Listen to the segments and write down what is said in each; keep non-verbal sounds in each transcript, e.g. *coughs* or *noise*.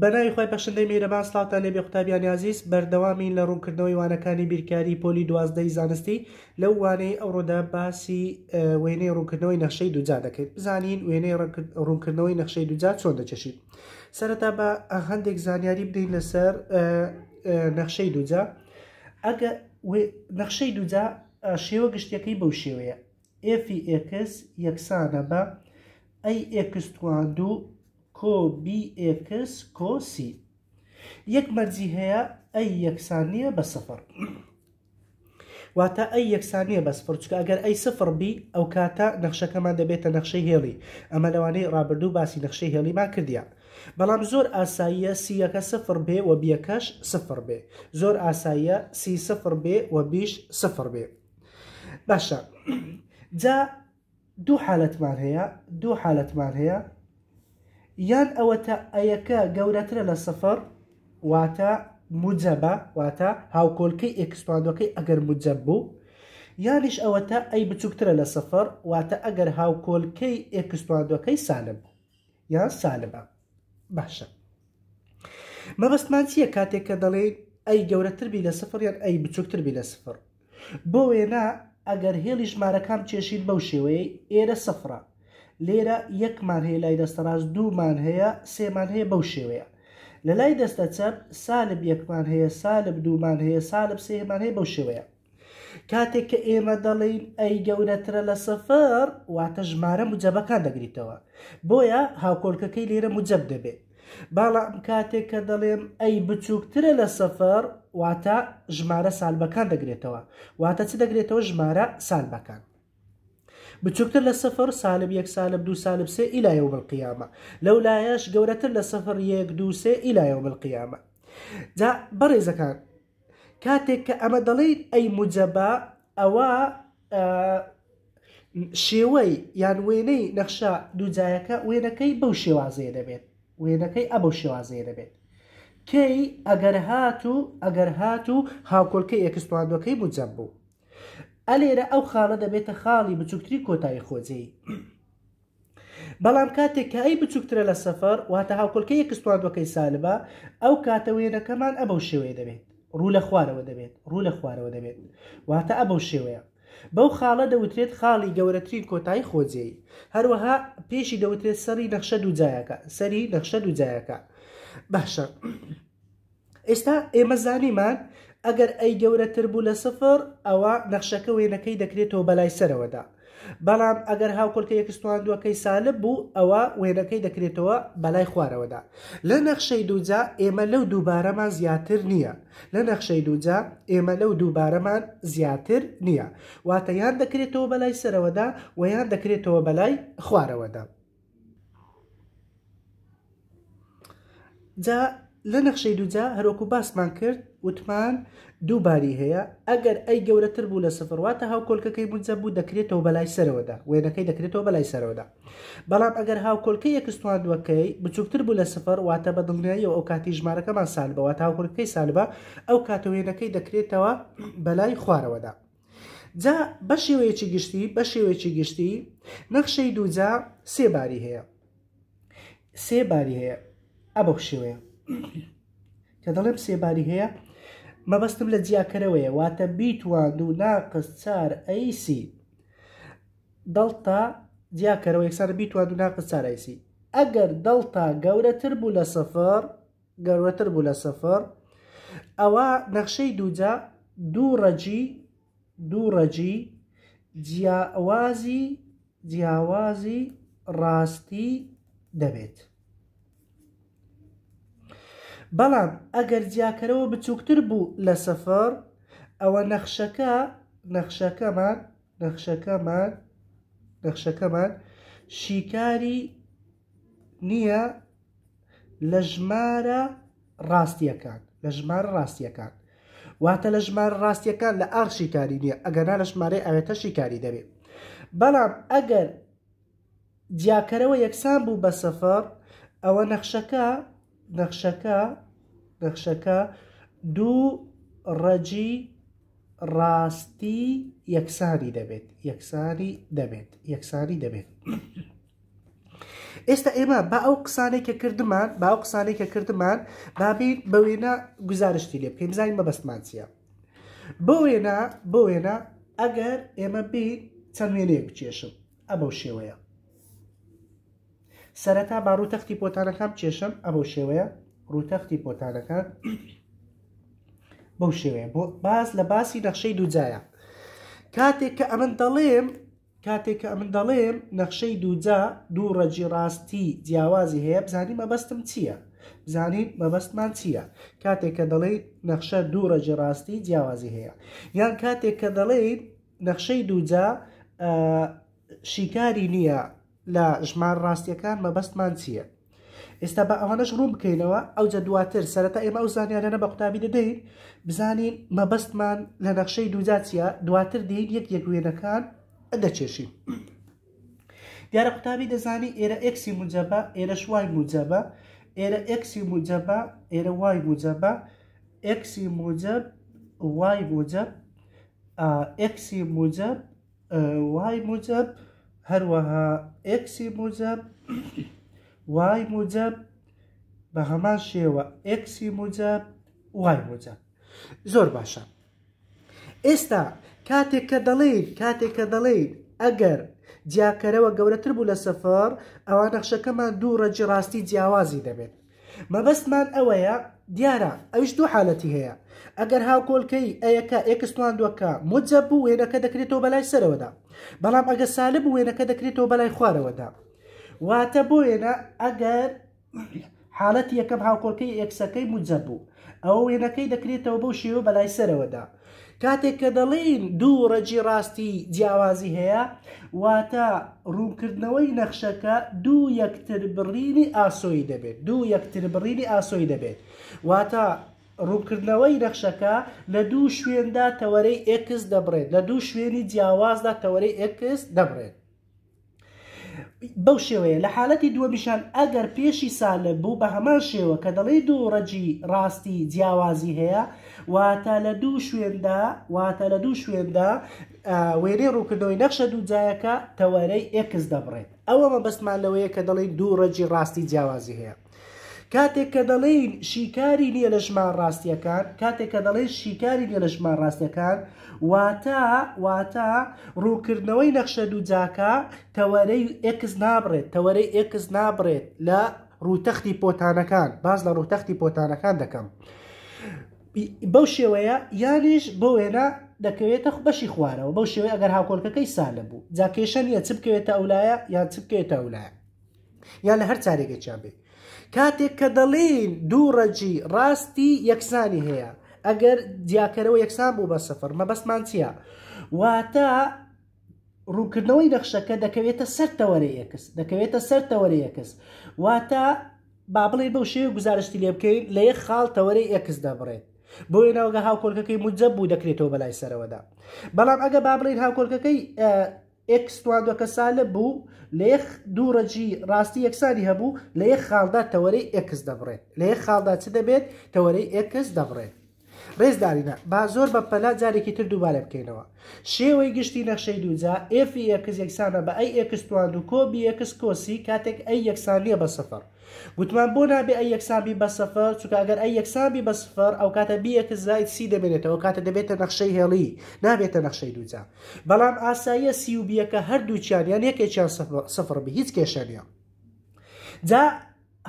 بەناوی خۆی پەشندەی میرەبان سلاوتان لێبێ قوتابیان یازیز بەردەوامین لە ڕوونکردنەوەی وانەکانی بیرکاری پۆلی دوازدەی زانستی لەو وانەی ئەوڕۆدا باسی وێنەی ڕوونکردنەوەی نەخشەی دوجا دەکەیت بزانین وێنەی ڕوونکردنەوەی نەخشەی دوجا چۆن دەچەشید سەرەتا بە هەندێک زانیاری بدەین لەسەر نەخشەی دوجا ئەگە نەخشەی دوجا شێوە گشتەکەی بەو شێوەیە ئFX یەکسانە بە ئەی ئکس دوو کۆBX کۆسی یەک مەرجی هەیە ئەی یەکسانیە بە سفر واتە ئەی یەکسانیە بە سفر چکە ئەگەر ئەی سفر بی ئەو کاتە نەخشەکەمان دەبێتە نەخشەی هێڵی ئەمە لەوانەی ڕابردوو باسی نەخشەی هێڵیمان کردیان بەڵام زۆر ئاساییە سیەکە سفر بێ و بیەکەش سفر بێ زۆر ئاساییە سی سفر بێ و بیش سفر بێ باشە جا دوو حالەتمان هەیە دوو حالەتمان هەیە یان ئەوە تا ئەیەکە گەورەترە لە سفر واتە مجەبە واتە هاوکۆلکەی ئکسپاندەکەی ئەگەر مجەب بوو یانیش ئەوە تا ئەی بچووکترە لە سفر واتە ئەگەر هاوکۆلکەی ئکسپاندەکەی سالم یان سالبە باشە مەبەستمان چییە کاتێک کە دەڵێن ئەی گەورەتربی لە سفر یان ئەی بچووکتربی لە سفر بۆ وێنا ئەگەر هێڵی ژمارەکان چێشید بەو شێوەیە ئێرە سفرە لێرە یەکمان هەیە لای دەستەڕاز دوومان هەیە سێمان هەیە بەو شێوەیە لە لای دەستە چەپ سالب یەکمان هەیە سالب دوومان هەیە سالب سێمان هەیە بەو شێوەیە کاتێک کە ئێمە دەڵین ئەی گەورەترە لە سەفەر واتە ژمارە مجەبەکان دەگریتەوە بۆیە هاوکۆلکەکەی لێرە مجەب دەبێت باڵام کاتێک کە دەڵێم ئەی بچووکترە لە سەفەر واتە ژمارە سالبەکان دەگرێتەوە واتە چ دەگرێتەوە ژمارە سالبەکان بچووکتر لە سەفر سالب یەک سالب دو سالب سێ ئیلایە و بڵقیامە لەولایەش گەورەتر لە سەفر یەک دو سێ ئیلایە و بڵقیامە جا بەڕێزەکان کاتێک کە ئەمە دەڵیت ئەی مجەبا ئەوە شێوەی یان وێنەی نەخشا دووجایەکە وێنەکەی بەو شێوازەیە دەبێت وێنەکەی ئە بەو شێوازەیە دەبێت کەی ئەگەر هات و ئەگەر هات و هاوکۆلکە یەکستواندەکەی مجەب بوو ئەلێرە ئەو خاڵە دەبێتە خاڵی بچووکتری کۆتایی خۆجێی. بەڵام کاتێک کە ئەی بچووکترە لە سەفەر واتە هاوکلکە یەکستواندەکەی سالبە ئەو کاتە وێنەکەمان ئەبەو شێوەیە دەبێت ڕوو لە خوارەوە دەبێت ڕوو لە خوارەوە دەبێت واتە ئەبەو شێوەیە بەو خاڵە دەوترێت خاڵی گەورەترین کۆتایی خۆجێی هەروەها پێشی دەوترێت سەری نەخشە دووجایەکە سەری نەخشە دووجایەکە باشە ئێستا ئێمە زانیمان ئەگەر ئەی گەورەتر بوو لە سفر ئەوە نەخشەکە وێنەکەی دەکرێتەوە بەلای سەرەوەدا بەڵام ئەگەر هاوکەڵکە یەکستواندوەکەی سالب بوو ئەوە وێنەکەی دەکرێتەوە بەلای خوارەوەدا لە نەخشەی دووجا ئێمە لەو دووبارەمان زیاتر نییە لە نەخشەی دووجا ئێمە لەو دووبارەمان زیاتر نییە واتە یان دەکرێتەوە بەلای سەرەوەدا و یان دەکرێتەوە بەلای خوارەوەدا. جا لە نەخشەی دوجا هەروکو باسمان کرد وتمان دووباری هەیە ئەگەر ئەی گەورەتر بوو لە سفرواتە هاوکۆلکەکەی بجە بوو دەکرێتەوە بەلای سەرەوەدا وێنەکەی دەکرێتەوە بەلای سەرەوەدا بەڵام ئەگەر هاوکۆلکەی یەکستواندوەکەی بچووکتر بوو لە سفەر واتە بەدڵنیایەوە ئەو کاتی ژمارەکەمان سالبەوە تاوکۆلکەی سالبە ئەو کاتەوێنەکەی دەکرێتەوە بەلای خوارەوەدا جا بە شێوەیەکی گشتی بە شێوەیەکی گشتی نەخشەی دووجا سێباری هەیە سێباری هەیە ئەبەخشیوەیە کە دەڵێم سێباری هەیە مەبەستم لە جیاکەرەوەیە واتە بیتوان و ناقص چار ئەیسی دڵتا جیاکەرەوە یەکسەر بیتوان و ناقص چار ئەیسی ئەگەر دڵتا گەورەتر بوو لە سەفەر گەورەتر بوو لە سەفەر ئەوە نەخشەی دووجا دوو ڕەجی دوو ڕەجی جیاوازی جیاوازی ڕاستی دەبێت. بەڵام ئەگەر جیاکەرەوە بچووکتر بوو لە سەفەر ئەوە نەخشەکە نەخشەکەمان نەخشەکەمان نەخشەکەمان شیکاری نییە لە ژمارە ڕاستیەکان لە ژمارە ڕاستیەکان واتە لە ژمارە ڕاستیەکان لە ئاخ شیکاری نییە ئەگەرنا لە ژمارەی ئەوێتە شیکاری دەبێت بەڵام ئەگەر جیاکەرەوە یەکسان بوو بە سەفەر ئەوە نەخشەکە نەخشەکە نەخشەکە دوو ڕەجی ڕاستی یەکساری دەبێت یەکساری دەبێت یەکساری دەبێت. ئێستا ئێمە با ئەو قسانێککە کردمان با ئەو قسانێککە کردمان بابین بە وێنە گزارشتی لێ پێم زانین بە بەستمانسیە بۆ وێنە بۆ وێنە ئەگەر ئێمە بین چەند وێنەیە بچێشم ئەمە شێوەیە سەرەتا با ڕوتەختی پۆتانەکان کێشم ئەمە شێوەیە ڕوتەختی پۆتانەکان بەو شێوەیە بۆ باز لە باسی نەخشەی دووجایە کاتێک کە ئەمن دەڵێم کاتێک کە ئەمن دەڵێم نەخشەی دووجا دوو ڕەجی ڕاستی جیاوازی هەیە بزانین مەبەستم چییە بزانین مەبەستمان چییە کاتێک کە دەڵێیت نەخشە دوو ڕەجی ڕاستی جیاوازی هەیە یان کاتێک کە دەڵێیت نەخشەی دووجا شیکاری نییە لە ژمان ڕاستیەکان مەبەستمان چییە ئێستا بە ئەوانەش ڕوو بکەینەوە ئەو جە دواتر سەرەتا ئێمە ئەو زانیانەنە بە قوتابی دەدەین بزانین مەبەستمان لە نەخشەی دووجاتچیە دواتر دین یەک یەکوێنەکان دەچێشین دیارە قوتابی دەزانی ئێرە ئەکسی مجەبە ئێرە شوای مجەبە ئێرە ئەکسی مجەبە ئێرە وای مجەبە ئەکسی مجەب وای مجەب ئەکسی مجەب وای مجەب هەروەها ئکسی موجب وای موجب بە هەمان شێوە ئکسی موجب وای موجب زۆر باشە ئێستا کاتێک کە دەڵێیت کاتێک کە دەڵێیت ئەگەر جیاکەرەوە گەورەتر بوو لە سەفەر ئەوان نەخشەکەمان دوو ڕەجی ڕاستی جیاوازی دەبێت مەبەستمان ئەوەیە دیارە ئەوش دوو حالەتی هەیە ئەگەر هاوکۆلکەی ئەیەکە ئێکستوان دووەکە مجە بوو وێنەکە دەکرێتەوە بەلای سەرەوەدا بەڵام ئەگە سالب وێنەکە دەکرێتەوە بەلای خوارەوەدا واتە بۆ وێنە ئەگەر حالەت یەکەم هاوکۆلکەی ئێکسەکەی مجە بوو ئەو وێنەکەی دەکرێتەوە بەو شێوە بەلای سەرەوەدا کاتێک کە دەڵێن دوو ڕەجی ڕاستی جیاوازی هەیە واتە ڕوونکردنەوەی نەخشەکە دوو یەکتر بڕینی ئاسۆی دەبێت دوو یەکتر بڕینی ئاسۆی دەبێت واتە ڕوونکردنەوەی نەخشەکە لە دوو شوێندا تەوەرەی ئکس دەبڕێت لە دوو شوێنی جیاوازدا تەوەرەی ئکس دەبڕێت بەو شێوەیە لە حالەتی دووەمیشان ئەگەر پێشی سالە بوو بە هەمان شێوە کە دەڵێ دوو ڕەجی ڕاستی جیاوازی هەیە واتە لە دوو شوێندا واتە لە دوو شوێندا وێنێ ڕووکردنەوەی نەخشە دووجایەکە تەوەرەی ئێکس دەبڕێت ئەوە مە بەستمان لەوەیە کە دەڵێ دوو ڕەجی ڕاستی جیاوازی هەیە کاتێک کە دەڵێین شیکاری نییە لە ژمان ڕاستیەکان کاتێک کە دەڵێ شیکاری نیە لە ژمان ڕاستیەکان واتە واتە ڕووکردنەوەی نەخشە دووجاکە تەوەرەی ئکس نابڕێت تەوەرەی ئکس نابڕێت لە ڕوتەختی پۆتانەکان باز لە ڕوتەختی پۆتانەکان دەکەم. بەو شێوەیە یانیش بۆ وێنە دەکەوێتە بەشی خوارەوە بەو شێوەیە ئەگەر هاکۆلکەکەی سالە بوو جاکێشە نیە چ بکەوێتە ئەولایە یان چ بکەوێتە ئەولایە یان لە هەر چارێکی چابێت کاتێک کە دەڵین دوو ڕەجی ڕاستی یەکسانی هەیە ئەگەر دیاکەرەوە یەکسان بوو بە سەفر مەبەستمان چییە واتە ڕوونکردنەوەی نەخشەکە دەکەوێتە سەرتەوەرە یەکس دەکەوێتە سەرتەوەرە یەکس واتە با بڵێ بەو شێو گزارشتی لێ بکەین لە یەک خاڵتەوەرە یەکس دەبڕێت بۆ ناوگە هاوکۆلکەکەی مجزە بوو دەکرێتەوە بەلای سەرەوەدا بەڵام ئەگە با بڵین هاوکۆلکەکەی ئکسوان دوەکە سالە بوو لە یەخ دوورەجی ڕاستی یەکسانی هەبوو لە یەک خاڵدا تەوەرەی ئکس دەبڕێت لە یەک خاڵدا چ دەبێت تەوەرەی ئکس دەبڕێت ڕێزدارینە با زۆر بە پەلا جارێکی تر دووبارە بکەینەوە شێوەی گشتی نەخشەی دووجا ئف یەکس یەکسانە بە ئەی ئکسوان و کۆبی یەکس کۆسی کاتێک ئەی یەکسانیە بە سەفەر گوتمان بۆ نابێ ئە یەکسابی بە سەفەر چکە ئەگەر ئە یەکسابی بە سفەر ئەو کاتە بیەکە زایت سی دەبێنێتەوە کاتە دەبێتە نەخشەی هێڵی نابێتە نەخشەی دووجا بەڵام ئاساییە سی و بیەکە هەردووچیان یان یەکێکیان سفر بە هیچ کێشانە جا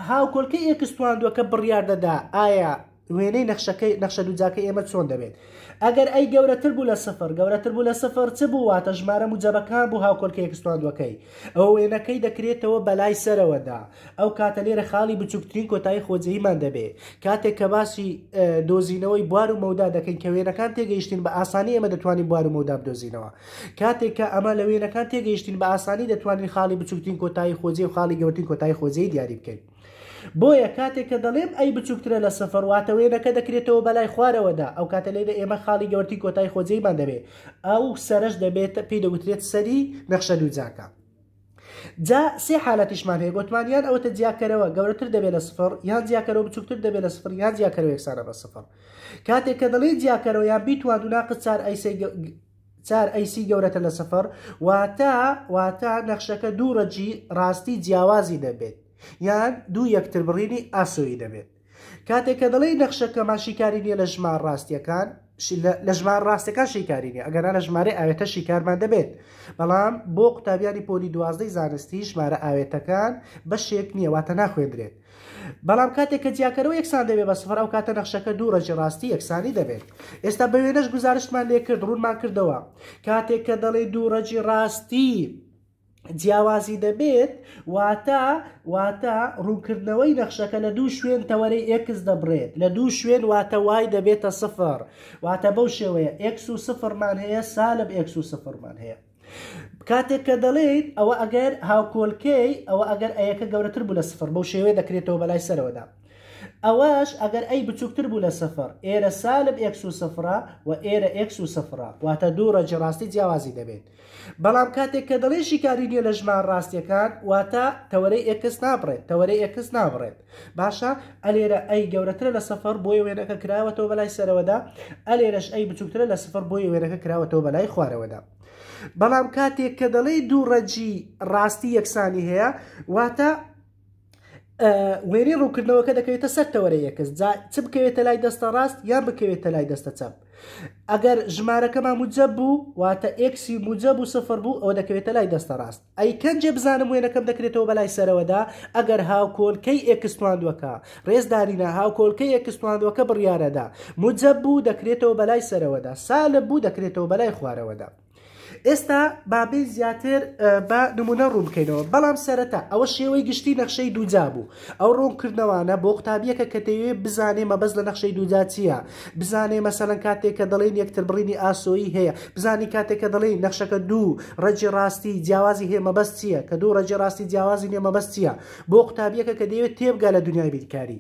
هاوکۆلکە ئێکستواندووەکە بڕیار دەدا ئایا وێنەی نەخشەکەی نەخشە دوجاکە ئێمە چۆن دەبێت ئەگەر ئەی گەورەتر بوو لە سفر گەورەتر بوو لە سفر چ بوو واتە ژمارە مجەبەکان بوو هاوکۆلکە یەکستواندوەکەی ئەو وێنەکەی دەکرێتەوە بەلای سەرەوەدا ئەو کاتە لێرە خاڵی بچووکترین کۆتایی خۆجەیمان دەبێ کاتێک کە باسی دۆزینەوەی بوار و مەودا دەکەین کە وێنەکان تێگەیشتین بە ئاسانی ئەمە دەتوانین بوار و مەودا بدۆزینەوە کاتێک کە ئەمە لە وێنەکان تێگەیشتین بە ئاسانی دەتوانین خاڵی بچووکترین کۆتایی خۆجێ و خاڵی گەوتین کۆتایی خۆجەی دیاری بکەین. بۆیە کاتێک کە دەڵێم ئەی بچووکترە لە سەفەرواتە وێنەکە دەکرێتەوە بەلای خوارەوەدا ئەو کاتە لێرە ئێمە خاڵی گەورتی کۆتای خۆجێمان دەبێت ئەو سەرش دەبێت پێی دەوترێت سەری نەخشە دووجاکە. جا سێ حالەتیشمان هەیە گوتمانیان ئەوەتە جیاکەرەوە گەورەتر دەبێت لە سفر یان جیاکەرەوە بچووکتر دەبێت لە سفر یان جیاکەرەوە یەکسانە بە سفر کاتێک کە دەڵێ جیاکەرەوە یان بیتوان دوناقت چار ئەیسی چار ئەیسی گەورەتە لە سفر واتە واتە نەخشەکە دوو ڕەجی ڕاستی جیاوازی دەبێت یان دوو یەکتر بڕینی ئاسۆیی دەبێت کاتێک کە دەڵی نەخشەکە ماشیکاری نییە لە ژمار ڕاستیەکان لە ژمار ڕاستەکان شیکاری نیە ئەگەرا لە ژمارە ئاوێتە شیکارمان دەبێت بەڵام بۆ قوتابیانی پۆلی دوازدەی زانستی ژمارە ئاوێتەکان بەشێک نییەواتە ناخوێندرێت بەڵام کاتێک کە جیاکەرەوە یەکسان دەبێت بە سفرا و کاتە نەخشەکە دوو ڕەجی ڕاستی یەکسانی دەبێت ئێستا بەوێنەش گزارشمان لێ کرد ڕوونمان کردەوە کاتێک کە دەڵێ دوو ڕەجی ڕاستی جیاوازی دەبێت واتە واتە ڕوونکردنەوەی نەخشەکە لە دوو شوێن تەوەری ئکس دەبرێت لە دوو شوێن واتە وای دەبێتە سفر واتە بەو شێوەیە ئکس و سفرمان هەیە سالب ئکس و سفرمان هەیە. کاتێک کە دەڵێیت ئەوە ئەگەر هاوکۆلکەی ئەوە ئەگەر ئەیەکە گەورەتر بوو لە سفر بەو شێوەیە دەکرێتەوە بەلای سەرەوەدا. ئەوەش ئەگەر ئەی بچووکتر بوو لە سەفەر ئێرە سالب ئەکس و سەفرا و ئێرە ئەکس و سەفرا واتە دوو ڕەجی ڕاستی جیاوازی دەبێت بەڵام کاتێک کە دەڵێشی کاری نیە لە ژمان ڕاستیەکان واتە تەوەرەی ئەکس نابڕێت تەوەرەی ئەکس نابڕێت باشە ئەلێرە ئەی گەورەترە لە سەفەر بۆی وێنەکە کراوەتەوە بەلای سەرەوەدا ئەلێرەش ئەی بچووکترە لە سەفەر بۆی وێنەکە کراوەتەوە بەلای خوارەوەدا. بەڵام کاتێک کە دەڵێ دوو ڕەجی ڕاستی یەکسانی هەیە واتە وێنی ڕووکردنەوەکە دەکەوێتە سەر تەوەرەیەکەس چ بکەوێتە لای دەستە ڕاست یان بکەوێتە لای دەستە چەپ ئەگەر ژمارەکەمان موجە بوو واتە ئکسی موجە بوو سفر بوو ئەو دەکەوێتە لای دەستە ڕاست ئەی کەنجێ بزانم وێنەکەم دەکرێتەوە بەلای سەرەوەدا ئەگەر هاوکۆلکەی ئێکستواندوەکە ڕێزدارینە هاوکۆلکەی ئێکستواندوەکە بڕیارەدا موجە بوو دەکرێتەوە بەلای سەرەوەدا سالە بوو دەکرێتەوە بەلای خوارەوەدا ئێستا بابێ زیاتر بە نمونە ڕوو بکەینەوە بەڵام سەرەتا ئەوە شێوەی گشتی نەخشەی دووجا بوو ئەو ڕوونکردنەوانە بۆ قوتابیەکە کە دەوێ بزانێ مەبەز لە نەخشەی دووجا چییە بزانێ مەسەلەن کاتێک کە دەڵێن یەکتر بڕینی ئاسۆیی هەیە بزانی کاتێک کە دەڵێن نەخشەکە دوو ڕەجی ڕاستی جیاوازی هێ مەبەست چییە کە دوو ڕەجی ڕاستی جیاوازی نێ مەبەست چییە بۆ قوتابیەکە کە دەوێت تێبگا لە دنیای بیرکاری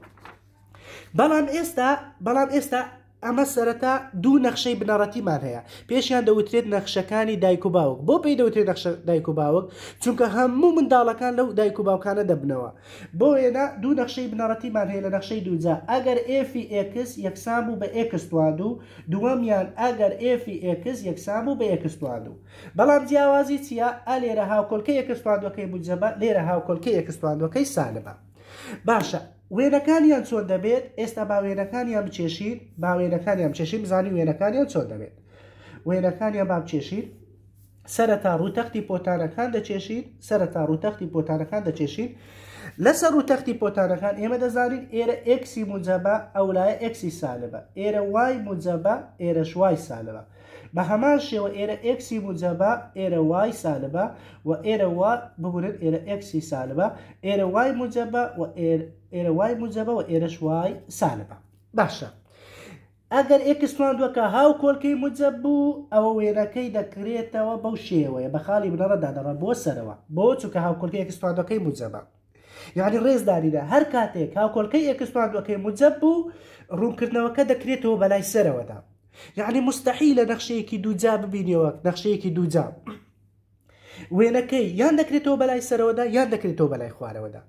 بەڵام ئێستا بەڵام ئێستا ئەمە سەرەتا دوو نەخشەی بنەڕەتیمان هەیە پێشیان دەوترێت نەخشەکانی دایک و باوک بۆ پێی دەوترێت نەخش دایک و باوک چونکە هەموو منداڵەکان لەو دایک و باوکانە دەبنەوە بۆ ئێنا دوو نەخشەی بنەڕەتیمان هەیە لە نەخشەی دووجا ئەگەر ئفی ئکس یەکسان بوو بە ئکسوان و دووەمیان ئەگەر ئفی ئکس یەکسان بوو بە ئکسوان و بەڵام جیاوازی چیە ئە لێرە هاوکۆلکە یەکسوانەکەی بجەبە لێرە هاوکۆلکە یەکسوانەکەی سالبە باشە وێنەکانیان چۆن دەبێت ئێستا باوێنەکانیان بچێشید باوێنەکانیان چێشی بزانی وێنەکانیان چۆن دەبێت وێنەکانیان باب چێشید سەرەتا ڕوتەختی پۆتانەکان دەچێشید سەرەتا ڕوتەختی پۆتانەکان دەچێشید لەسەر ڕوتەختی پۆتانەکان ئێمە دەزانین ئێرە ئەکسی مجەبە ئەولایە ئەکسی سالبە ئێرە وای مجەبە ئێرەش وای سالبە بە هەمان شێوە ئێرە ئەکسی بجەبە ئێرە وای سالبە و ئێرە وا ببورێت ئێرە ئەکسی سالبە ئێرە وای مجەبە و ئێرە وای مجەبە و ئێرەش وای سالبە باشە. ئەگەر ئێکسوان دووەکە هاو کۆلکەی مجەب بوو ئەوە وێنەکەی دەکرێتەوە بەو شێوەیە بە خاڵی بنەڕەدا دەڕە بۆ سەرەوە بۆ چووکە هاوکۆلکە ئێکسوانەکەی مجەبە یعنی ڕێزداریدا هەر کاتێک هاوکۆلکەی ئێکسوان دوەکەی مجەب بوو ڕوونکردنەوەکە دەکرێتەوە بەلای سەرەوەدا یعنی مستحی لە نەخشەیەکی دووجا ببینیەوە نەخشەیەکی دووجا وێنەکەی یان دەکرێتەوە بەلای سەرەوەدا یان دەکرێتەوە بەلای خوارەوەدا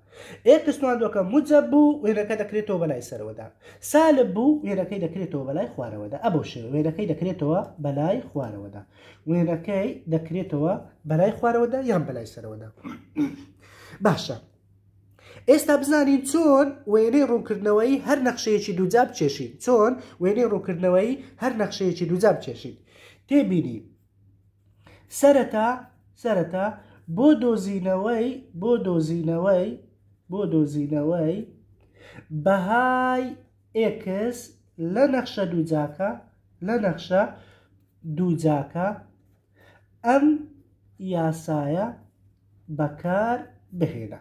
ئێکسنوانندەکە مجە بوو وێنەکە دەکرێتەوە بەلای سەرەوەدا سالب بوو وێنەکەی دەکرێتەوە بەلای خوارەوەدا ئەبە شێ وێنەکەی دەکرێتەوە بەلای خوارەوەدا وێنەکەی دەکرێتەوە بەلای خوارەوەدا یان بەلای سەرەوەدا باشە ئێستا بزانین چۆن وێنەی ڕوونکردنەوەی هەر نەخشەیەکی دووجاب چێشین چۆن وێنەی ڕوونکردنەوەی هەر نەخشەیەکی دووجاب چێشین تێبینی سەرەتا سەرەتا بۆ دۆزینەوەی بۆ دۆزینەوەی بۆ دۆزینەوەی بەهای ئێکس لە نەخشە دووجاکە لە نەخشە دووجاکە ئەم یاسایە بەکار بهێنە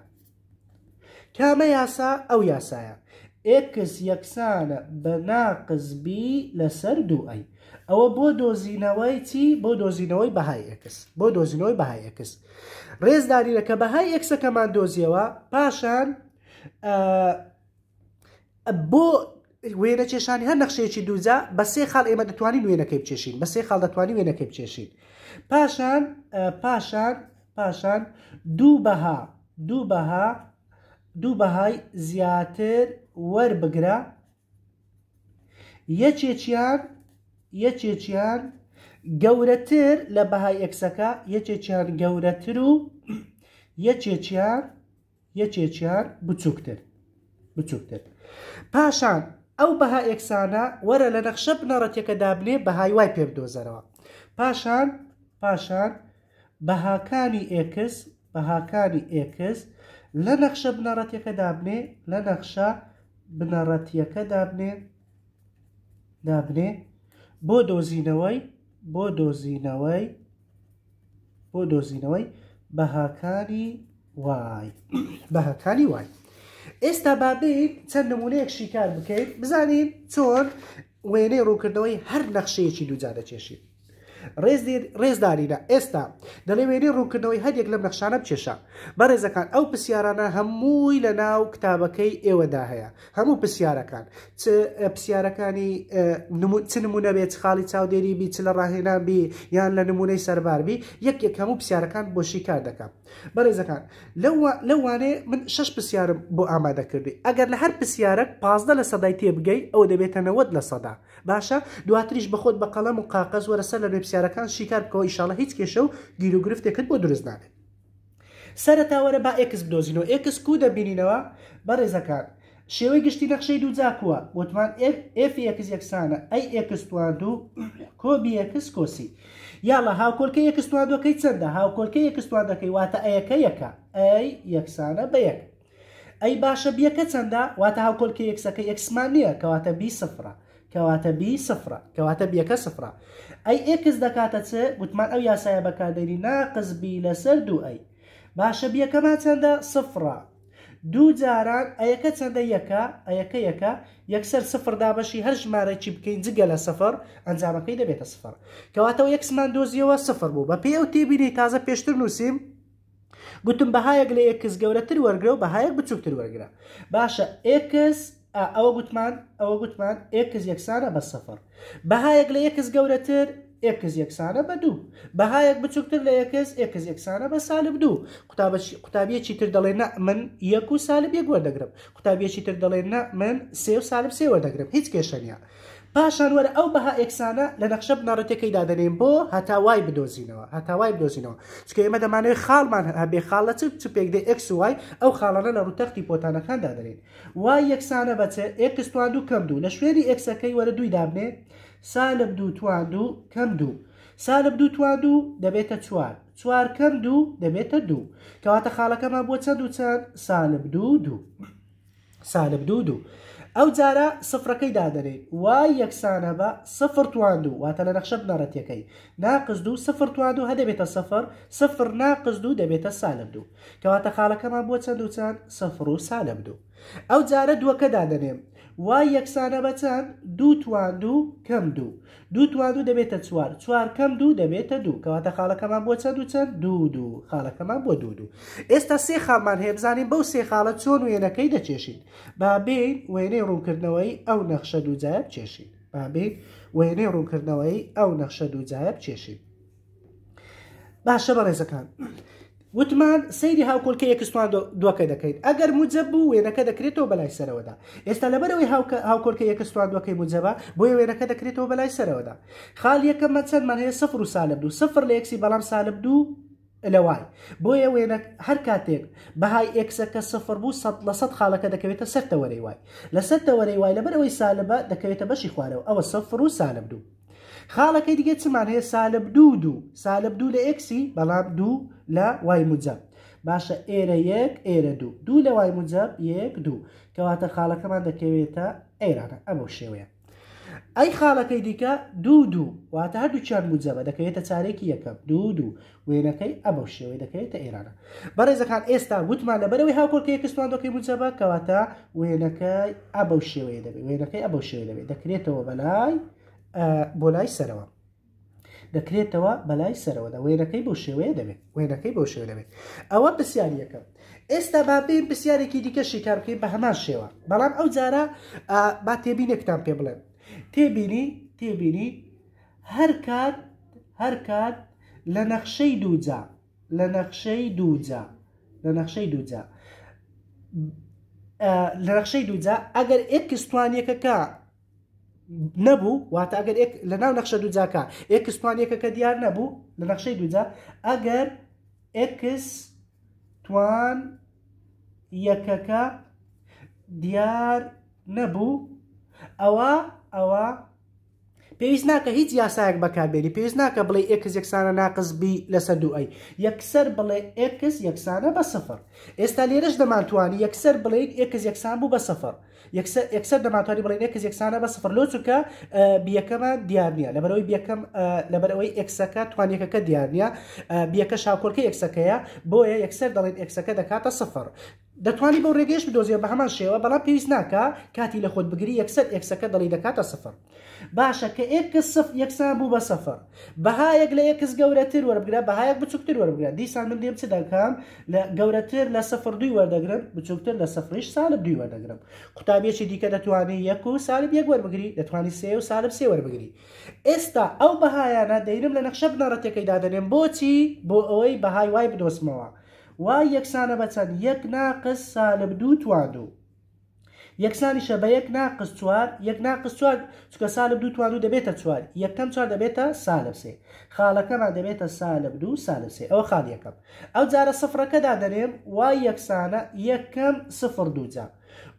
کامە یاسا ئەو یاسایە ئکس یەکسانە بە ناقزبی لەسەر دووئی ئەوە بۆ دۆزینەوەی چی بۆ دۆزینەوەی بەهای ئەکس بۆ دۆزینەوەی بەهای ئەکس ڕێزدارینەکە بەهای ئەکسەکەمان دۆزیەوە پاشان بۆ وێنە چێشانی هەر نەخشەیەکی دووجە بە سێ خاڵ ئێمە دەتوانین وێنەکەی بچێشین بە سێ خاڵ دەتوانین وێنەکەی بچێشین پاشان پاشان پاشان دوو بەها دوو بەها دوو بەهای زیاتر وەربگرە یەکێکیان یەکێکیان گەورەتر لە بەهای ئەکسەکە یەکێکیان گەورەتر و یەکێکیان یەکێکیان بچووکتر بچووکتر پاشان ئەو بەها ئێکسانە وەرە لە نەخشە بنەڕەتێکە دابلێ بەهای وای پێ بدۆزەرەوە پاشان پاشان بەهاکانی ئێکس بەهاکانی ئێکس لە نەخشە بنەڕەتیەکە دابنێ لە نەخشە بنەڕەتیەکە دابنێ دابنێ بۆ دۆزینەوەی بۆ دۆزینەوەی بۆ دۆزینەوەی بەهاکاری وای *coughs* بەهاکاری وای ئێستا بابین چەند نمونەیەکشی کار بکەیت بزانین چۆن وێنەی ڕووکردنەوەی هەر نەخشەیەکی دوجارە چێشی ڕێزدارینە ئێستا دەڵێوێنی ڕوونکردنەوەی هەرێک لە نەخشانە بچێشە بەڕێزەکان ئەو پرسیارانە هەمووی لە ناو کتابەکەی ئێوەدا هەیە هەموو پرسیارەکان پرسیارەکانی چ نمونە بێت خاڵی چاودێری بی چ لە ڕاهێنان بی یان لە نمونەی سەرباربی یەک یەک هەموو پرسیارەکان بۆشی کار دەکەم بەڕێزەکان لەوانێ من شش پرسیارم بۆ ئامادە کردی ئەگەر لە هەر پرسیارە پازدە لە سەدای تێبگەی ئەو دەبێتە نەوەت لە سەدا باشە دواتریش بەخۆت بە قەڵم و قاقەز وەرەسەر لە پرسیارەکان شیکار بکەوە ئیشاڵە هیچ کێشە و گیرروگرفتێکت بۆ دروست نابێت سەرتاوەرە با ئکس بدۆزینەوە ئکس کو دەبینینەوە بەڕێزەکان. شێوەی گشتی نەخشەی دوو جاکووە وتمان F یەکس یەکسانە ئەی ئێکستوان دوو کۆبی یەکس کۆسی یاڵە هاوکۆلکە یەکستواندەکەی چەندە هاوکۆلکە یەکستواندەکەی واتە ئەیەکە یەکە ئەی یەکسانە بەیەک ئەی باشە بیەکە چەندە واتە هاوکۆلکە یەکسەکە یەکسمان نییە کەواتە بی سفرە کەواتە بی سفرە کەواتە بیەکە سفرە ئەی ئێکس دەکاتە چ گوتمان ئەو یاسایە بەکاردێنی ناقزبی لەسەر دوو ئەی باشە بیەکەمان چەندە سفرە دوو جاران ئەیەکە چەندە یەکە ئەیەکە یەکە یەکسەر سفردا بەشی هەر ژمارەی بکەین جگە لە سفر ئەنجامەکەی دەبێتە سفر کەواتەوە یەکسمان دۆزیەوە سفر بوو بە پێ و تێبیری تازە پێشتر نووسیم گوتم بەهایەک لە یەکس گەورەتر وەرگرە و بەهایەک بچووکتر وەرگرە باشە ئکس ئەوە گوتمان ئەوە گوتمان ئکس یەکسانە بە سەفر بەهایەک لە یەکس گەورەتر ئێکز یەکسانە بە دوو بەهایەک بچووکتر لە یەکەس ئێکز یەکسانە بە سالب دوو قوتابیەکی تر دەڵێ نە من یەک و سالب یەکوە دەگرم قوتابیەکی تر دەڵێ نە من سێ و سالب سێوە دەگرم هیچ کێشەنە پاشان وەرە ئەو بەها ئێکسانە لە نەخشە بناڕەتەکەی دادەنێن بۆ هەتاوای بدۆزینەوە هەتاوای بدۆزینەوە چکە ئێمە دەمانوێت خاڵمان هەبێ خاڵە چ چ پێکدە ئەکس وای ئەو خاڵانە لە ڕوتەختی پۆتانەکان دادرێن وای یەکسانە بەچێ ئێکستوان دوو کەم دوو لە شوێنی ئەکسەکەی وەرە دووی دابنێت سالب دوو توان دوو کەم دوو سالب دوو توان دوو دەبێتە چوار چوار کەم دوو دەبێتە دوو کەواتە خاڵەکەمان بۆ چەند و چەند سالب دوو دوو سالب دوو دوو. ئەو جارە سفرەکەی دادەنێت وای یەکسانە بە سفر تواندوو واتە لە نەخشە بنەڕەتەکەی ناقز دوو سفر تواندوو هەدەبێتە سفر سفر ناقز دوو دەبێتە سالم دوو کەواتە خاڵەکەمان بۆ چەند و چەند سفر و سالم دوو ئەو جارە دووەکە دادەنێم وای یەکسانە بە چەند دوو توان و کەم دوو دوو توان و دەبێتە چوار چوار کەم دوو دەبێتە دوو کەواتە خاڵەکەمان بۆ چەند و چەند دوو دوو خاڵەکەمان بۆ دوو دوو ئێستا سێ خامان هەیە بزانین بەو سێ خاڵە چۆن وێنەکەی دەچێشین با بین وێنەی ڕوونکردنەوەی ئەو نەخشە دووجایە بچێشین با بین وێنەی ڕوونکردنەوەی ئەو نەخشە دووجایە بچێشین باشە بەڕێزەکان. وتمان سەیری هاوکلکە یەکسوان دووەکە دەکەیت ئەگەر موجب بوو وێنەکە دەکرێتەوە بەلای سەرەوەدا ئێستا لەبەرەوەی هاوکلکە یەکسوان دوەکەی موجبە بۆی وێنەکە دەکرێتەوە بەلای سەرەوەدا خاڵ یەکەممە چەندمان هەیە سفر و سالب دوو سفر لە یەکسی بەڵام سالب دوو لەوای بۆیە وێنە هەر کاتێک بەهای ئکسەکە سفر بوو لە سە خاڵەکە دەکەوێتە سەرتەوەرەی وای لە سەرتەوەرەی وای لەبەرەوەی سالبە دەکەوێتە بەشی خوارەوە ئەوە سفر و سالب دوو خاڵەکەی دیگە چمان هەیە سالب دوو دوو سالب دوو لە ئەکسی بەڵام دوو لە وای مجاب باشە ئێرە یەک ئێرە دوو دوو لە وای مجاب یەک دوو کەواتە خاڵەکەمان دەکەوێتە ئێرانە ئەمە شێوەیە ئەی خاڵەکەی دیکە دوو دوو واتە هەردوو چیان مجەبە دەکەوێتە چارێکی یەکەم دوو دوو وێنەکەی ئەمە شێوەی دەکەوێتە ئێرانە بەڕێزەکان ئێستا وتمان لە بەرەوەی هاکۆکەی کەسوانەکەی مجەبە کەواتە وێنەکەی ئەبە شێوەیە دەبێت وێنەکەی ئەبە شێوەیە دەبێت دەکرێتەوە بەلای بۆ لای سەرەوە دەکرێتەوە بەلای سەرەوەدا وێنەکەی بۆ شێوەیە دەبێت وێنەکەی بۆ شێو دەبێت ئەوە پرسیاریەکە ئێستا بابێ پرسیارێکی دیکە شیکار بکەین بە هەمان شێوە بەڵام ئەو جارە با تێبینێکتان پێ بڵێن تێبینی تێبینی هەر کات هەر کات لە نەخشەی دووجا لە نەخشەی دووجا لە نەخشەی دووجا لە نەخشەی دووجا ئەگەر ئێکستوانیەکەکە نەبوو واتە ئەگەر لە ناو نەخشە دوجاکە ئکسوان یەکەکە دیار نەبوو لە نەخشەی دوجا ئەگەر ئکس توان یەکەکە دیار نەبوو ئەوە ئەوە پێویست ناکە هیچ یاسایەک بەکاربێری پێویست ناکە بڵێ ئکس یەکسانە ناقزبی لەسەر دوئی یەکسەر بڵێ ئکس یەکسانە بە سفر ئێستا لێرەش دەمانتوانی یەکسەر بڵێ ئکس یەکسان بوو بە سفر یەکسەر دەماتواری بڵێن کەس یەکسانە بە سفر لۆچکە بیەکەمان دیارنیە لەبەرەوەی بیەکەم لەبەرەوەی ئەکسەکە توانیەکەەکە دیارنیە بیەکە شاکۆلکە یەکسەکەیە بۆیە یەکسەر دەڵێن ئەکسەکە دەکاتە سفر دەتوانانی بەو ڕێگەش بدۆزیە بە هەمان شێوە بەڵام پێویست ناکە کاتی لە خۆت بگری یەکسەر یەکسەکە دەڵی دەکاتە سفر باشە کە ئێکس سف یەکسان بوو بە سفر بەهایەک لە یەکس گەورەتر وەربگرە بەهایەک بچووکتر وەربگرە دیسان من دێم چ دەکەم لە گەورەتر لە سفر دوی وەردەگرن بچووکتر لە سفرش سالب دوی وەردەگرم قوتابیەکی دیکە دەتوانانی یەک و سالب یەک وەربگری دەتوانی سێ و سالب سێ وەربگری ئێستا ئەو بەهایانە دەیرم لە نەخشە بنەڕەتەکەی دادەنێن بۆچی بۆ ئەوەی بەهای وای بدۆسمەوە. وا یەکسانە بە چەند یەک ناقس سالب دوو تواندوو یەکسانیشە بە یەک ناقس چوار یەک ناقس چوار چکە سالب دوو توان و دەبێتە چوار یەکەم چوار دەبێتە سالب سێ خاڵەکەمان دەبێتە سالب دوو سالب سێ ئەوە خاڵ یەکەم ئەو جارە سفرەکەدا دەنێم وای یەکسانە یەکەم سفر دووجار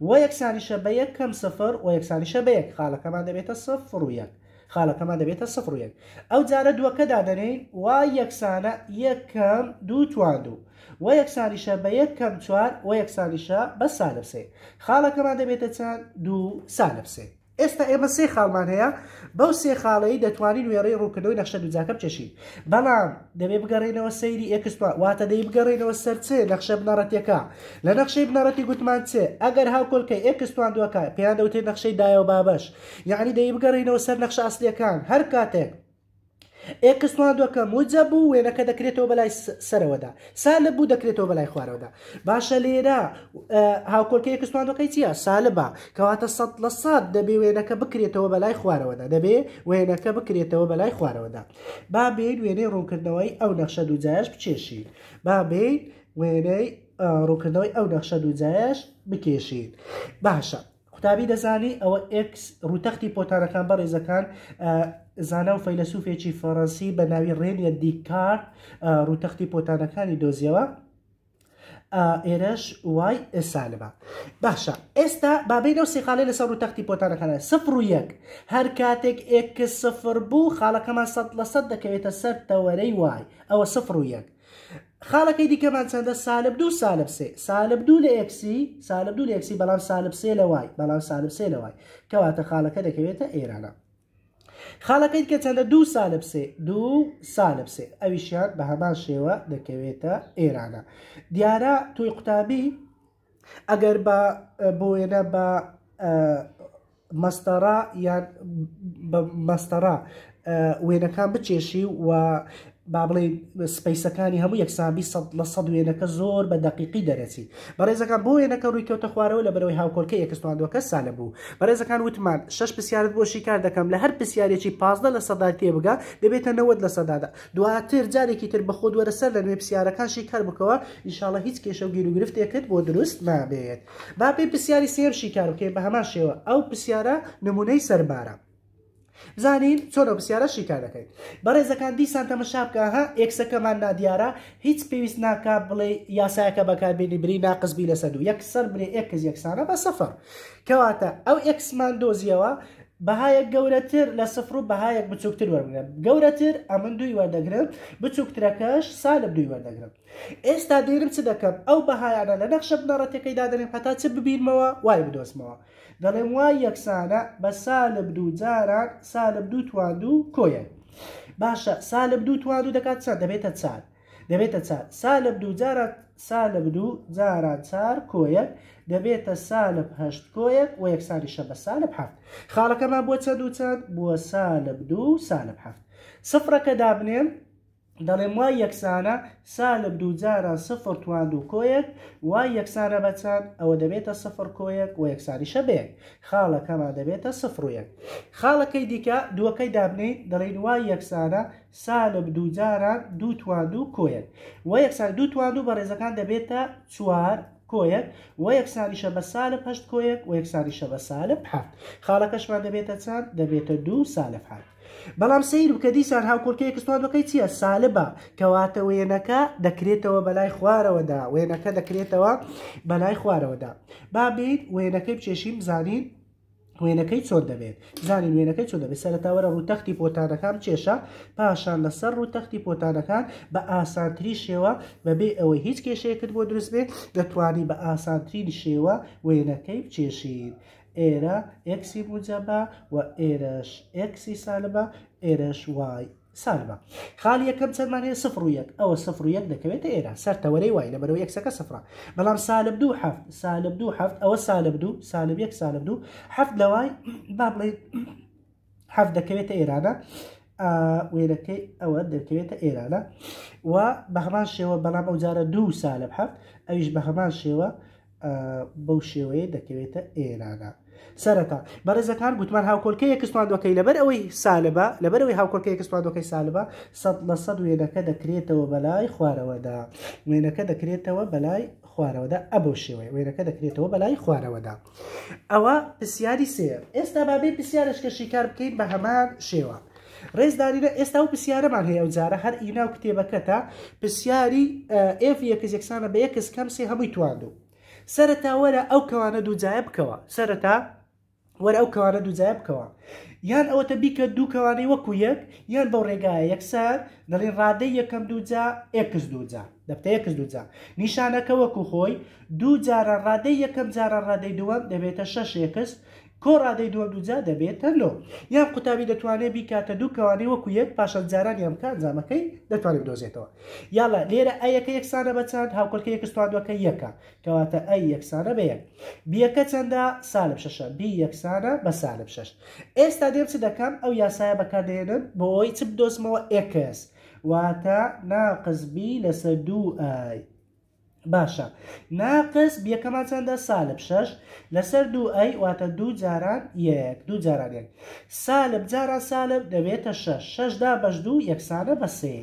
و یەکسانیشە بە یەکەم سفر و یەکسانیشە بە یەک خاڵەکەمان دەبێتە سفر و یەک خاڵەکەمان دەبێتە سفر و یەک ئەو جارە دووەکەدا دەنێین وای یەکسانە یەکەم دوو توان دوو و یەکسانیشە بە یەک کەم چوار و یەکسانیشە بە سالەسێ خاڵەکەمان دەبێتە چەند دوو سالەسێ ئێستا ئێمە سێ خاڵمان هەیە بەو سێ خاڵەی دەتوانین وێڕی ڕووکردنەوەی نەخشە دوجاکە بچێشین بەڵام دەبێ بگەڕێنەوە سەیری ئێکسوا واتە دەی بگەڕێنەوە سەرچێ نەخشە بنەڕەتەکە لە نەخشەی بنەڕەتی گوتمان چێ ئەگەر هاوکۆلکە ئێکستوان دووەکە پێیان دەوتێ نەخشەی دایە و بابش یعنی دەی بگەڕێنەوە سەر نەخش ئاسلیەکان هەر کاتێک ئێکس نادوەکە موجە بوو وێنەکە دەکرێتەوە بەلای سەرەوەدا سالە بوو دەکرێتەوە بەلای خوارەوەدا باشە لێرە هاوکۆکە ئێکسمانەکەی چییە سالبا کەواتە سە لە سات دەبێ وێنەکە بکرێتەوە بەلای خوارەوەدا دەبێ وێنەکە بکرێتەوە بەلای خوارەوەدا با بێن وێنەی ڕوونکردنەوەی ئەو نەخشە دووجایش بچێشین با بین وێنەی ڕوونکردنەوەی ئەو نەخشە دووجایش بکێشین باشە قوتابی دەزانی ئەوە ئکس ڕوتەختی پۆتانەکان بە ڕێزەکان زانا و فەیلسوفێکی فەڕەنسی بە ناوی ڕێنیە دیکار ڕوتەختی پۆتانەکانی دۆزیەوە ئێرەش وای ئێسانەمە باشە ئێستا بابینە و سیخالی لەسەر و تەختی پۆتانەکانە سفر و یەک هەر کاتێک ئێک سفر بوو خاڵەکەمان سە لە سەد دەکەوێتە سەر تەوەرەی وای ئەوە سفر و یەک خاڵەکەی دیکەمان چەندە سالب دوو سالب سێ سالب دوو لە ئەکسی سالب دوو لە ئەکسی بەڵام سالب سێ لەوای بەڵام سالب سێ لەوای کەواتە خاڵەکە دەکەوێتە ئێرانە خاڵەکەیت کە چەندە دوو سالە بسێ دوو سالە بسێ ئەویشیان بە هەمان شێوە دەکەوێتە ئێرانە دیارە توی قوتابی ئەگەر بە بۆێنە بە مەستەرا یان مەستەرا وێنەکان بچێشی و با بڵێ سپیسەکانی هەموو یەکسانبی لە سەد وێنەکە زۆر بە دقیقی دەرەچی بەڕێزەکان بۆ وێنەکە ڕووی کەوتە خوارەوە لە بەرەوەی هاوکۆلکە یەکستواندوەکە سالە بوو بەڕێزەکان وتمان شش پرسیارت بۆشی کار دەکەم لە هەر پرسیارێکی پازدە لە سەدا تێبگا دەبێتە نەوەت لە سەدادا دواتر جارێکی تر بە خۆ دووەرە سەر لە نوێ پرسیارەکانشی کار بکەوە ئینشاڵە هیچ کێشە و گیر و گرفتێکت بۆ دروست نابێت با پێی پرسیاری سێمشی کار بکەین بە هەمان شێوە ئەو پرسیارە نمونەی سەربارە بزانین چۆرە بسیارەشی کار دەکەیت بەڕێزەکان دیسان تەمەشا بکەها ئێکسەکەمان نادیارە هیچ پێویست ناکە بڵێ یاسایەکە بەکاربیێنی بری ناقزبی لە سەد و یەکسەر برێ ئێکز یەکسانە بە سەفەر کەواتە ئەو ئەکسمان دۆزیەوە بەهایە گەورەتر لە سفر و بەهایەک بچووکتر وەرمگرن گەورەتر ئەمن دوی وەردەگرن بچووکترەکەش سالب دوی وەردەگرن ئێستا دێنم چ دەکەم ئەو بەهایانە لە نەخشە بنەڕەتەکەی دادنێن هەتا چ ببینمەوە وای بدۆسمەوە دەڵێم وای یەکسانە بە سالب دوو جاران سالب دوو تواند و کۆیە باشە سالب دوو تواند و دەکات چەند دەبێتە چار دەبێتە چار سالە دوو جارات سالە دوو جاران چار کۆیەک دەبێتە سالە هەشت کۆیەک و یەک سالی شە بە سالە هەفت خاڵەکەمان بۆ چەند و چەند بووە سالە دوو سالە هەفت سفرەکە دابنێن دەڵێم وای یەکسانە سالب دووجاران سفر تواند و کۆیەک وای یەکسانە بەچان ئەوە دەبێتە سفر کۆیەک و یەکسانی شەبێک خاڵەکەمان دەبێتە سفرۆیەک خاڵەکەی دیکە دووەکەی دابنیت دەڵێن وای یەکسانە سالب دووجاران دوو تواند و کۆیەک و یەکسان دوو تواند و بەڕێزەکان دەبێتە چوار کۆیەک و یەکسانیشە بە سالە پشت کۆیەک و یەکسانیشە بە سالب هەفت خاڵەکەشمان دەبێتە چند دەبێتە دوو سالف هەفت بەڵام سیر بکە دیسان هاوکلکەیە کەستوان بەکەی چییە سالبە کەواتە وێنەکە دەکرێتەوە بەلای خوارەوەدا وێنەکە دەکرێتەوە بەلای خوارەوەدا بابیت وێنەکەی بچێشیم زانین وێنەکەی چۆن دەبێت زانین وێنەکەی چۆن دەبێت سەرتاوەرە ڕوتەختی پۆتانەکان چێشە پاشان لەسەر ڕوتەختی پۆتانەکان بە ئاسانتری شێوە بەبێ ئەوەی هیچ کێشەیەکرد بۆ دروست بێت دەتوانی بە ئاسانترین شێوە وێنەکەی بچێشین ئێرە ئەکسی بجەبە و ئێرەش ئەکسی سالبە ئێرەش وای سالبە خالی یەکەم چەندمانەیە سفر و یەک ئەوە سفر و یەک دەکەوێتە ئێرە سەرتەوەری وای لە بەرەوە یەکسەکە سفرا بەڵام سالب دوو هەفت سالب دوو هەفت ئەوە سالب دوو سالب یەک سالب دوو هەفت لەوای با بڵێ هەفت دەکەوێتە ئێرانە وێرەکەی ئەوە دەکەوێتە ئێرانە و بە هەمان شێوە بەڵام ئەوجارە دوو سالب هەفت ئەویش بە هەمان شێوە بەو شێوەیە دەکەوێتە ئێرانە سەرەتا بەرزەکان گوتمان هاوکۆلکە یەکسواندەکەی لەبەر ئەوەی سالبە لەبەر ئەوەی هاوکۆلکە یەکسواندەکەی سالبە لە سەد وێنەکە دەکرێتەوە بەلای خوارەوەدا وێنەکە دەکرێتەوە بەلای خوارەوەدا ئەبەو شێوەیە وێنەکە دەکرێتەوە بەلای خوارەوەدا ئەوە پرسیاری سێر ئێستا بابێ پرسیارشکە شیکار بکەین بە هەمان شێوە. ڕێزدارینە ئێستا و پرسیارەمان هەیە جارە هەر ئیناو کتێبەکەتە پرسیاری ئف یەکە یەکسانە بە یەکەس کەم سێ هەمووی تواندو. سەرتا وەرە ئەو کەوانە دووجایە بکەوە سەرتا وەرە ئەو کەوانە دوجای بکەوە یان ئەوەتە بیکە دوو کەوانەی وەکو یەک یان بەو ڕێگایە یەکسەر دەڵێن ڕادەی یەکەم دووجا ئکس دووجا دەبتە یەکس دووجا نیشانەکە وەکو خۆی دوو جارە ڕادەی یەکەم جارە ڕادەی دووەم دەبێتە شەش یەکس کۆڕادەی دو دوجا دەبێت تەلۆ یان قوتابی دەتوانێت بیکاتە دوو کەوانەی وەکو یەک پاشە جاران یامکان زامەکەی دەتوانێت دۆزێتەوە یاڵە لێرە ئەیەکە یەکسانە بەچند هاوکەکە یەکستواندوەکە یەکە کەواتە ئەی یەکسانە بەیەک بیەکە چەندە سالب شەشە بی یەکسانە بە سالب شش ئێستا دێم چ دەکەم ئەو یاسایە بەکاردێنن بۆ ئەوی چ بدۆزمەوە ئکس واتە ناقزبی لەسەر دوو ئای باشە ناقس بیەکەمان چەندە سالب شەش لەسەر دوو ئەی واتە دوو جاران یەک دوو جارانێک سالب جاران سالب دەبێتە شەش شەشدا بەش دوو یەکسانە بەسێ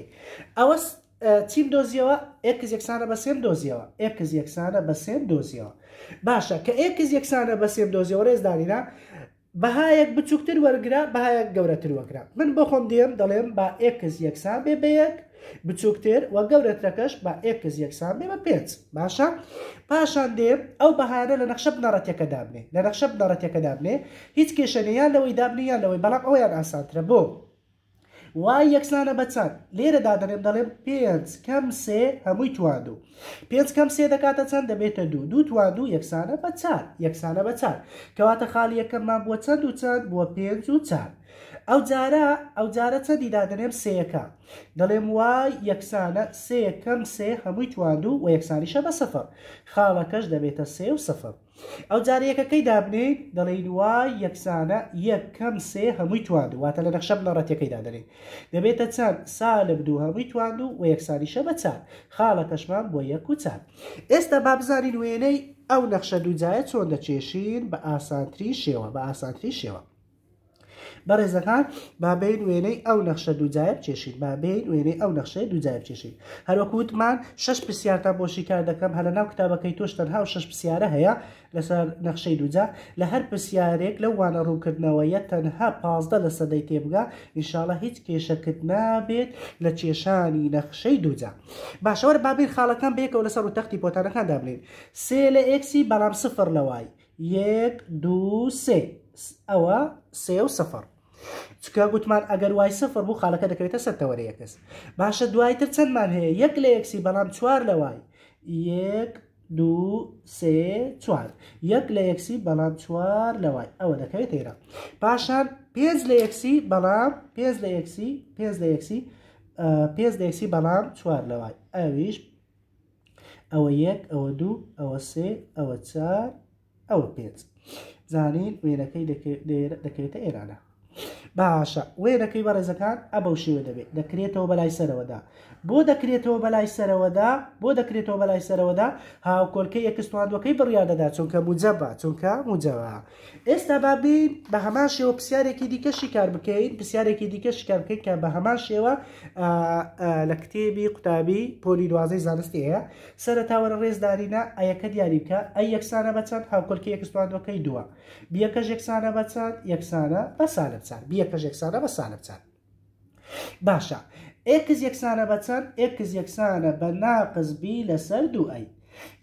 ئەوە چیم دۆزیەوە ئێکز یەکسانە بە سێم دۆزیەوە ئێکز یەکسانە بە سێم دۆزیەوە باشە کە ئێکز یەکسانە بە سێم دۆزیەوە ڕێزدانینا بەهایەک بچووکتر وەرگرا بەهایەک گەورەتر وەکرا من بۆ خۆم دێم دەڵێم با ئێکز یەکسان بێ بەیەک بچووکتر و گەورەتەکەش بە ئێکز یەکسان بێ بە پێنج باشە پاشان دێم ئەو بەهانە لە نەخشە بنەڕەتەکە دابنێ لە نەخشە بنەڕەتەکە دابنێ هیچ کێشەنیان لەوەی دابنیان لەوەی بەڵام ئەویان ئاسانترە بۆ وای یەکسانە بەچەند لێرەدا دەڵێم دەڵێم پێنج کەم سێ هەمووی تواندو پێنج کەم سێ دەکاتە چەند دەبێتە دوو دوو تواندو یەکسانە بە چار یەکسانە بە چار کەواتە خاڵی یەکەممان بووە چەند و چەند بووە پێنج و چار ئەو جارە ئەو جارە چە دیدادنێم سەیەەکە دەڵێم وای یەکسانە سەیەکەم سێ هەمووی تواندوو و یەکسانیشە بە سەفەر خاڵەکەش دەبێتە سێ و سەفەر ئەو جارەیەکەکەی دابنێیت دەڵێن وای یەکسانە یەکەم سێ هەمووی تواند واتە لە نەخشەم نەڕەتەکەی دادنێ دەبێتە چەند سالم دوو هەمووی تواند و و یەکسانیشە بە چار خاڵەکەشمان بۆ یەک و چار ئێستا بابزانین وێنەی ئەو نەخشە دووجایە چۆن دەچێشین بە ئاسانتری شێوە بە ئاسانتری شێوە بەڕێزەکان بابین وێنەی ئەو نەخشە دوجایب چێشید بابین وێنەی ئەو نەخشەی دوجایب چێشید هەروەکووتمان شش پرسیارتان بۆشی کار دەکەم هەر ناو کتابەکەی تۆش تەنها و شش پرسیارە هەیە لەسەر نەخشەی دوجا لە هەر پرسیارێک لە وانە ڕووکردنەوەیە تەنها پازدە لە سەدەی تێبگا ئینشاالله هیچ کێشەکرد نابێت لە کێشانی نەخشەی دوجا باشەوە بابین خاڵەکان بێکەوە لەسەر و تەختی پۆتانەکان دابلین سێ لە ئەکسی بەڵام سفر لەوای یەک دو سێ ئەوە سێ و سەفر چکە گوتمان ئەگەر وای سفر بوو خاڵەکە دەکەوێتە سەرتەوەرە یەکەس باشە دوایتر چەندمان هەیە یەک لە یەکسی بەڵام چوار لەوای یەک دوو سێ چوار یەک لە یەکسی بەڵام چوار لەوای ئەوە دەکەوێت تێرا پاشان پێنج لە یەکسی بەڵام پێنج لە یەکسی پێنج لە یەکسی پێنج لە یەکسی بەڵام چوار لەوای ئەویش ئەوە یەک ئەوە دوو ئەوە سێ ئەوە چار ئەوە پێچ زانین وێنەکەی دەکەوێتە ئێرانە باشە وێرەکەی بەڕێزەکان ئەبەو شێوە دەبێت دەکرێتەوە بەلای سەرەوەدا بۆ دەکرێتەوە بەلای سەرەوەدا بۆ دەکرێتەوە بەلای سەرەوەدا هاوکۆلکەی یەکستواندوەکەی بڕیادەدا چونکە موجەبە چونکە موجەوە ئێستا بابی بە هەمان شێوە پرسیارێکی دیکەشی کار بکەین پرسیارێکی دیکەشی کار بکەین کە بە هەمان شێوە لە کتێبی قوتابی پۆلی دوازەی زانستی هەیە سەرتاوەرە ڕێزدارینە ئەیەکە دیاری بکە ئەی یەکسانە بەچەند هاوکۆلکی یەکستواندەکەی دووە بیەکەش یەکسانە بەچەند یەکسانە بە ساە بچار بی یەکەش یەکسانە بەسانە بچن باشە ئکس یەکسانە بەچەند ئکس یەکسانە بە ناقزبی لەسەر دوئی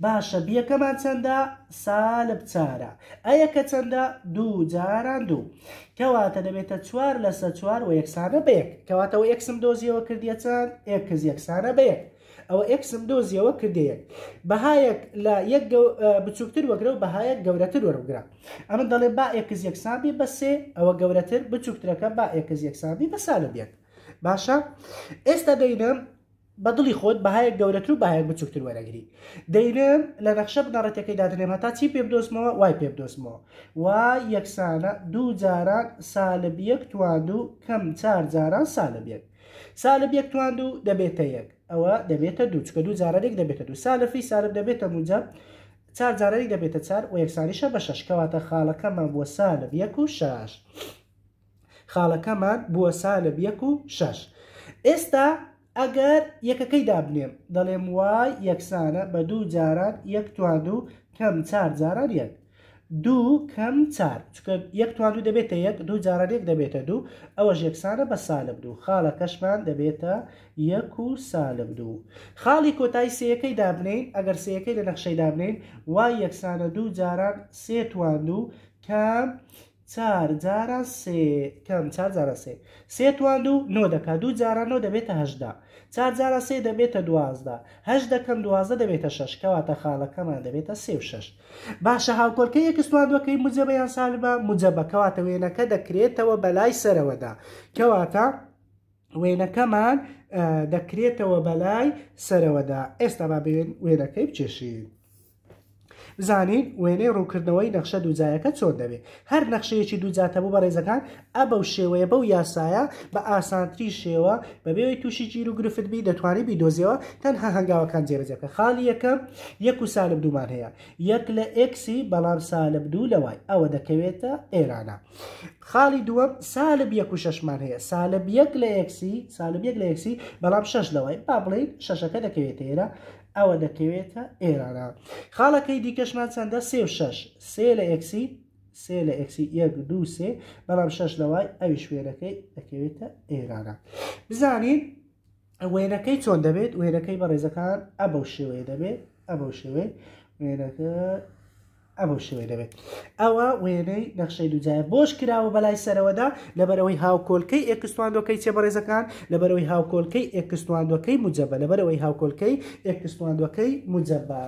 باشە بیەکەمان چەندە سالب چارە ئەیەکە چەندە دوو جاران دوو کەواتە دەبێتە چوار لەسەر چوار و یەکسانە بەیەک کەواتەوە یەکسم دۆزیەوە کردیە چەند ئکس یەکسانە بەیەک ئەوە ئەکسم دۆزیەوە کردەیەک بەهایەک لە یەک بچووکتر وەگرە و بەهایەک گەورەتر وەرەگرا ئەمە دەڵێ با ئێکز یەکسانبی بەسێ ئەوە گەورەتر بچووکترەکە با ئێکز یەکسانبی بەسا لە بێت باشە ئێستا دەینم بەدڵی خۆت بەهایەک گەورەتر و باهەیە بچووکتر وەرەگری دەیرم لە نەخشە بنەڕەتەکەی دادرێمە تا چی پێ بدۆستمەوە وای پێ بدۆستمەوە وا یەکسانە دوو جاران سالبیەک توان و کەم چار جاران سالبیەک سالبیەک توان و دەبێتە یەک ئەوە دەبێتە دوو چکە دوو جارێک دەبێتە دوو سالەفی سارب دەبێتە موجە چار جارێک دەبێتە چار و یەکسانیشە بە شەشکەواتە خاڵەکەمان بۆ سالب یەک و شش خاڵەکەمان بووە سالب یەک و شش ئێستا ئەگەر یەکەکەی دابنێم دەڵێم وای یەکسانە بە دوو جاران یەک توان و کەم چار جاران یەک دوو کەم چار چکە یەک توانوو دەبێتە یەک دوو جارانێک دەبێتە دوو ئەوە ژێکسانە بە سالب دوو خاڵە کەشمان دەبێتە یەک و سالب دوو خاڵی کۆتای سەکەی دابنین ئەگەر سەکەی لە نەخشەی دابنین وای یەکسانە دوو جاران سێ توان دوو کەم چار جارە سێ کەم چار جارە سێ سێ توان و نۆ دەکات دوو جارانۆ دەبێتە هەشدا چار جارە سێ دەبێتە دوازدا هەش دەکەم دوازە دەبێتە شش کەواتە خاڵەکەمان دەبێتە سێ و شش باشە هاوکۆلکە یەکستوان دوەکەی مجەبەیان سالبە مجەبەکەواتە وێنەکە دەکرێتەوە بەلای سەرەوەدا کەواتە وێنەکەمان دەکرێتەوە بەلای سەرەوەدا ئێستا با بێن وێنەکەی بچێشین. زانین وێنەی ڕووکردنەوەی نەخشە دووجایەکە چۆن دەبێت هەر نەخشەیەکی دووجاتەبوو بە ڕێزەکان ئە بەو شێوەیە بەو یاسایە بە ئاسانتری شێوە بەبێەوەی تووشی گیر و گرفتبی دەتوانانی بیدۆزیەوە تەنها هەنگاوەکان جێرەجەکە خالی یەکەم یەک و سالب دومان هەیە یەک لە ئەکسی بەڵام سالب دوو لەوای ئەوە دەکەوێتە ئێرانە خاڵی دووەم سالب یەک و شەشمان هەیە سالب یەک لە ئەکسی سالب یەک لە ئەکسی بەڵام شەش لەوای با بڵین شەشەکە دەکەوێت ئێرە ئەوە دەکەوێتە ئێرانە خاڵەکەی دیکەشمان چەندە سێ و شش سێ لە ئەکسی سێ لە ئەکسی یەک دو سێ بەڵام شش لەوای ئەوی شوێنەکەی دەکەوێتە ئێرانە بزانین وێنەکەی چۆن دەبێت وێنەکەی بە ڕێزەکان ئە بەو شێوەیە دەبێت ئە بەو شێوەیە وێنەکە ئەمە شوێ دەبێت ئەوە وێنەی نەخشەی دوجایە بۆش کراوە بەلای سەرەوەدا لەبەرەوەی هاوکۆلکەی ئێکستواندۆکەی چێبڕێزەکان لەبەرەوەی هاوکۆلکەی ئێکستواندەکەی مجەبە لەبەرەوەی هاوکۆلکەی ئێکستواندەکەی مجەبە.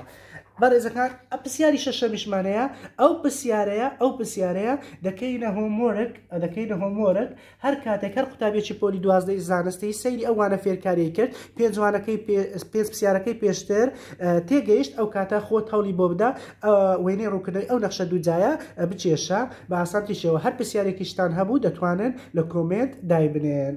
بەڕێزەکان ئە پرسیاری شەشەمیشمانەیە ئەو پرسیارەیە ئەو پرسیارەیە دەکەینە هۆمۆرک دەکەینە هۆمۆرک هەر کاتێک هەر قوتابێکی پۆلی دوازدەی زانستی سەیری ئەوانە فێرکاری کرد پێنجوانەکەی پێنج پرسیارەکەی پێشتر تێگەیشت ئەو کاتە خۆت هەولی بۆ بدا وێنەی ڕووکردنەوەی ئەو نەخشە دووجایە بچێشە بە ئاسانتیشەوە هەر پرسیارێکیشتان هەبوو دەتوانن لە کۆمنت دایبنێن.